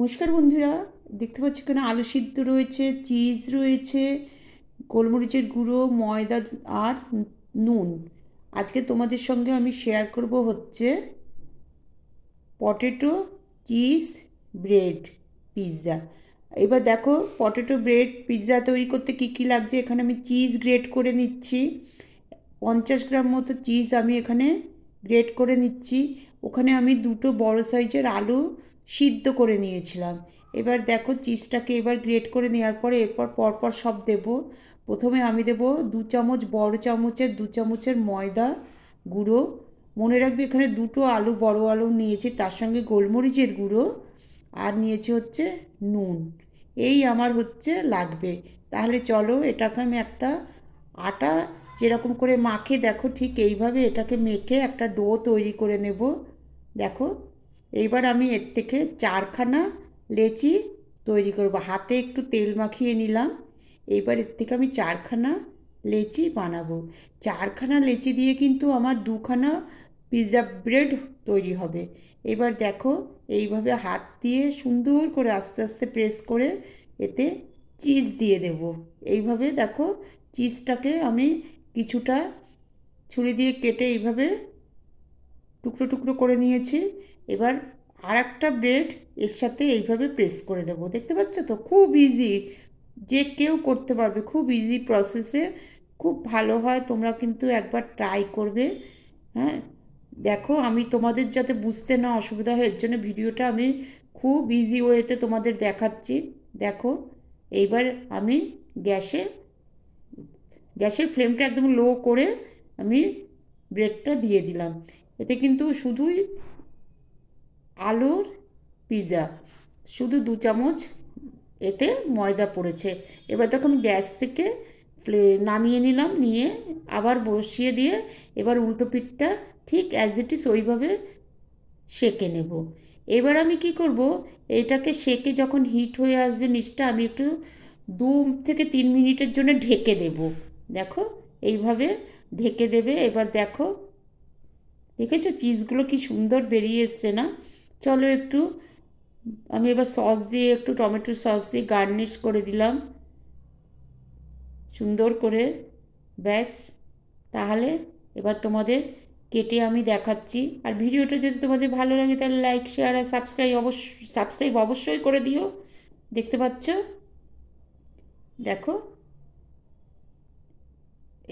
নমস্কার বন্ধুরা দেখতে পাচ্ছি এখানে আলু সিদ্ধ রয়েছে চিজ রয়েছে গোলমরিচের গুঁড়ো ময়দা আর নুন আজকে তোমাদের সঙ্গে আমি শেয়ার করব হচ্ছে পটেটো চিজ ব্রেড পিৎজা এবার দেখো পটেটো ব্রেড পিৎজা তৈরি করতে কী কী লাগছে এখানে আমি চিজ গ্রেড করে নিচ্ছি পঞ্চাশ গ্রাম মতো চিজ আমি এখানে গ্রেড করে নিচ্ছি ওখানে আমি দুটো বড় সাইজের আলু সিদ্ধ করে নিয়েছিলাম এবার দেখো চিজটাকে এবার গ্রেট করে নেওয়ার পরে এরপর পরপর সব দেব প্রথমে আমি দেব দু চামচ বড় চামচের দু চামচের ময়দা গুঁড়ো মনে রাখবে এখানে দুটো আলু বড় আলু নিয়েছি তার সঙ্গে গোলমরিচের গুঁড়ো আর নিয়েছি হচ্ছে নুন এই আমার হচ্ছে লাগবে তাহলে চলো এটাকে আমি একটা আটা যেরকম করে মাখে দেখো ঠিক এইভাবে এটাকে মেখে একটা ডো তৈরি করে নেব দেখো এইবার আমি এর থেকে চারখানা লেচি তৈরি করব হাতে একটু তেল মাখিয়ে নিলাম এইবার এর থেকে আমি চারখানা লেচি বানাবো চারখানা লেচি দিয়ে কিন্তু আমার দুখানা পিৎজা ব্রেড তৈরি হবে এবার দেখো এইভাবে হাত দিয়ে সুন্দর করে আস্তে আস্তে প্রেস করে এতে চিজ দিয়ে দেব এইভাবে দেখো চিজটাকে আমি কিছুটা ছুরি দিয়ে কেটে এইভাবে টুকরো টুকরো করে নিয়েছি এবার আর একটা ব্রেড এর সাথে এইভাবে প্রেস করে দেব দেখতে পাচ্ছ তো খুব ইজি যে কেউ করতে পারবে খুব ইজি প্রসেসে খুব ভালো হয় তোমরা কিন্তু একবার ট্রাই করবে হ্যাঁ দেখো আমি তোমাদের যাতে বুঝতে না অসুবিধা হয় এর জন্য ভিডিওটা আমি খুব ইজি ওয়েতে তোমাদের দেখাচ্ছি দেখো এইবার আমি গ্যাসে গ্যাসের ফ্লেমটা একদম লো করে আমি ব্রেডটা দিয়ে দিলাম এতে কিন্তু শুধুই আলুর পিৎজা শুধু দু চামচ এতে ময়দা পড়েছে এবার তখন গ্যাস থেকে নামিয়ে নিলাম নিয়ে আবার বসিয়ে দিয়ে এবার উল্টো পিঠটা ঠিক অ্যাজ ইট ইজ ওইভাবে সেঁকে নেব এবার আমি কি করব এটাকে সেঁকে যখন হিট হয়ে আসবে নিচটা আমি একটু দু থেকে তিন মিনিটের জন্য ঢেকে দেব দেখো এইভাবে ঢেকে দেবে এবার দেখো দেখেছো চিজগুলো কি সুন্দর বেরিয়ে এসছে না চলো একটু আমি এবার সস দিয়ে একটু টমেটো সস দিয়ে গার্নিশ করে দিলাম সুন্দর করে ব্যাস তাহলে এবার তোমাদের কেটে আমি দেখাচ্ছি আর ভিডিওটা যদি তোমাদের ভালো লাগে তাহলে লাইক শেয়ার আর সাবস্ক্রাইব অবশ্য সাবস্ক্রাইব অবশ্যই করে দিও দেখতে পাচ্ছ দেখো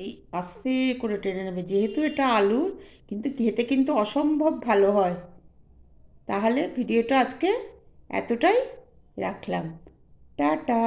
এই আস্তে করে টেনে নেবে যেহেতু এটা আলুর কিন্তু খেতে কিন্তু অসম্ভব ভালো হয় তাহলে ভিডিওটা আজকে এতটাই রাখলাম টাটা